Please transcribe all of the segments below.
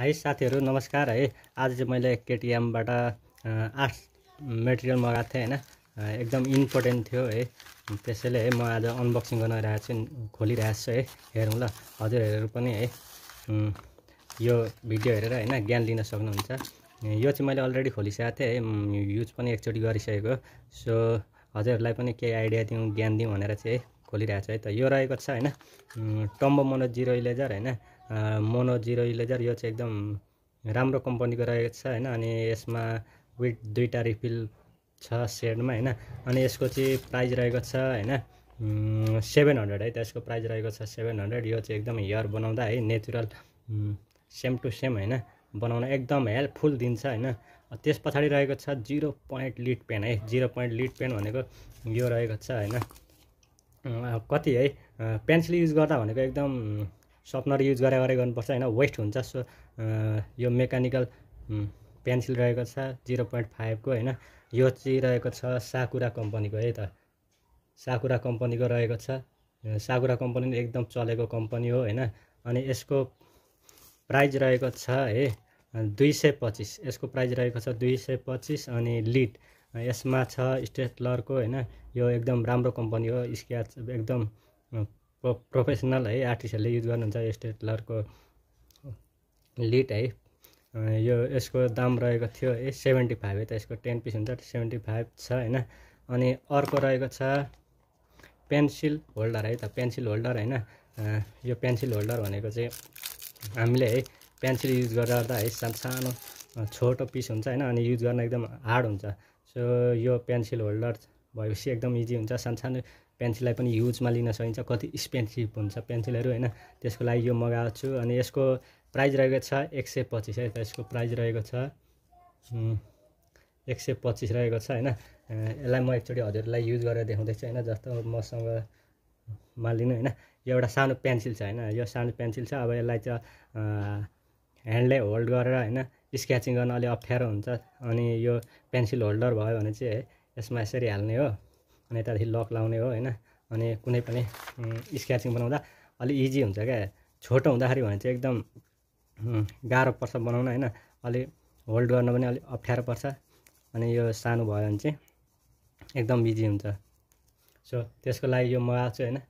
high साथीहरू नमस्कार है आज चाहिँ मैले केटिएमबाट आर्ट मेटेरियल मगाएको थिएँ होइन एकदम इम्पोर्टेन्ट थियो है त्यसैले है म आज अनबक्सिङ गर्न रहेको छु खोलिरहेको छु है हेरौँ ल हजुरहरू पनि है यो भिडियो हेरेर होइन ज्ञान लिन सक्नुहुन्छ यो चाहिँ मैले अलरेडी खोलिसकेको थिएँ है युज पनि एकचोटि गरिसकेको सो हजुरहरूलाई पनि केही आइडिया दिउँ ज्ञान दिउँ भनेर चाहिँ खोलिरहेको छ है त यो रहेको छ होइन टम्बो मोनो जिरो इलेजर होइन मोनो जिरो इलेजर यो चाहिँ एकदम राम्रो कम्पनीको रहेको छ होइन अनि यसमा विथ दुईवटा रिफिल छ सेडमा होइन अनि यसको चाहिँ प्राइस रहेको छ होइन सेभेन हन्ड्रेड है त यसको प्राइस रहेको छ सेभेन हन्ड्रेड यो चाहिँ एकदम हेयर बनाउँदा है नेचुरल सेम टु सेम होइन बनाउन एकदम हेल्पफुल दिन्छ होइन त्यस पछाडि रहेको छ जिरो पोइन्ट लिड पेन है जिरो पोइन्ट लिड पेन भनेको यो रहेको छ होइन कति है पेन्सिल युज गर्दा भनेको एकदम सपनर युज गरे गरे गर्नुपर्छ होइन वेस्ट हुन्छ सो यो मेकानिकल पेन्सिल रहेको छ जिरो पोइन्ट फाइभको होइन यो चाहिँ रहेको छ साकुरा कम्पनीको है त साकुरा कम्पनीको रहेको छ साकुरा कम्पनी एकदम चलेको कम्पनी हो होइन अनि यसको प्राइस रहेको छ है दुई सय पच्चिस यसको प्राइस रहेको छ दुई सय पच्चिस अनि लिड यसमा छ स्टेटलरको होइन यो एकदम राम्रो कम्पनी हो स्क्याच एकदम प्रो प्रोफेसनल है आर्टिस्टहरूले युज गर्नुहुन्छ स्टेटलरको लिट है यो यसको दाम रहेको थियो ए सेभेन्टी फाइभ है त यसको टेन पिस हुन्छ सेभेन्टी फाइभ छ होइन अनि अर्को रहेको छ पेन्सिल होल्डर है त पेन्सिल होल्डर होइन यो पेन्सिल होल्डर भनेको चाहिँ हामीले है पेन्सिल युज गर्दा है सानो छोटो पिस हुन्छ होइन अनि युज गर्न एकदम हार्ड हुन्छ सो यो पेन्सिल होल्डर भएपछि एकदम इजी हुन्छ सानसानो पेन्सिललाई पनि युजमा लिन सकिन्छ कति एक्सपेन्सिभ हुन्छ पेन्सिलहरू होइन त्यसको लागि यो मगाएको छु अनि यसको प्राइस रहेको छ एक सय पच्चिस है त यसको प्राइस रहेको छ एक सय पच्चिस रहेको छ होइन यसलाई म एकचोटि हजुरलाई युज गरेर देखाउँदैछु होइन जस्तो मसँग मालिनु होइन यो एउटा सानो पेन्सिल छ होइन यो सानो पेन्सिल छ अब यसलाई चाहिँ ह्यान्डले होल्ड गरेर होइन स्केचिङ गर्न अलिक अप्ठ्यारो हुन्छ अनि यो पेन्सिल होल्डर भयो भने चाहिँ है यसमा यसरी हाल्ने हो अनि त्यहाँदेखि लक लाउने हो होइन अनि कुनै पनि स्केचिङ बनाउँदा अलिक इजी हुन्छ क्या छोटो हुँदाखेरि भने चाहिँ एकदम गाह्रो पर्छ बनाउन होइन अलिक होल्ड गर्न पनि अलिक अप्ठ्यारो पर्छ अनि यो सानो भयो भने चाहिँ एकदम इजी हुन्छ सो त्यसको लागि यो मगाएको छु होइन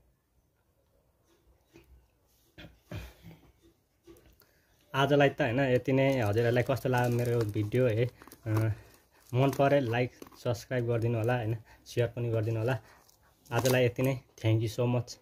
आजलाई त होइन यति नै हजुरहरूलाई कस्तो लाग्यो मेरो भिडियो है मन परे लाइक सब्सक्राइब गरिदिनु होला होइन सेयर पनि गरिदिनु होला आजलाई यति नै थ्याङ्क यू सो मच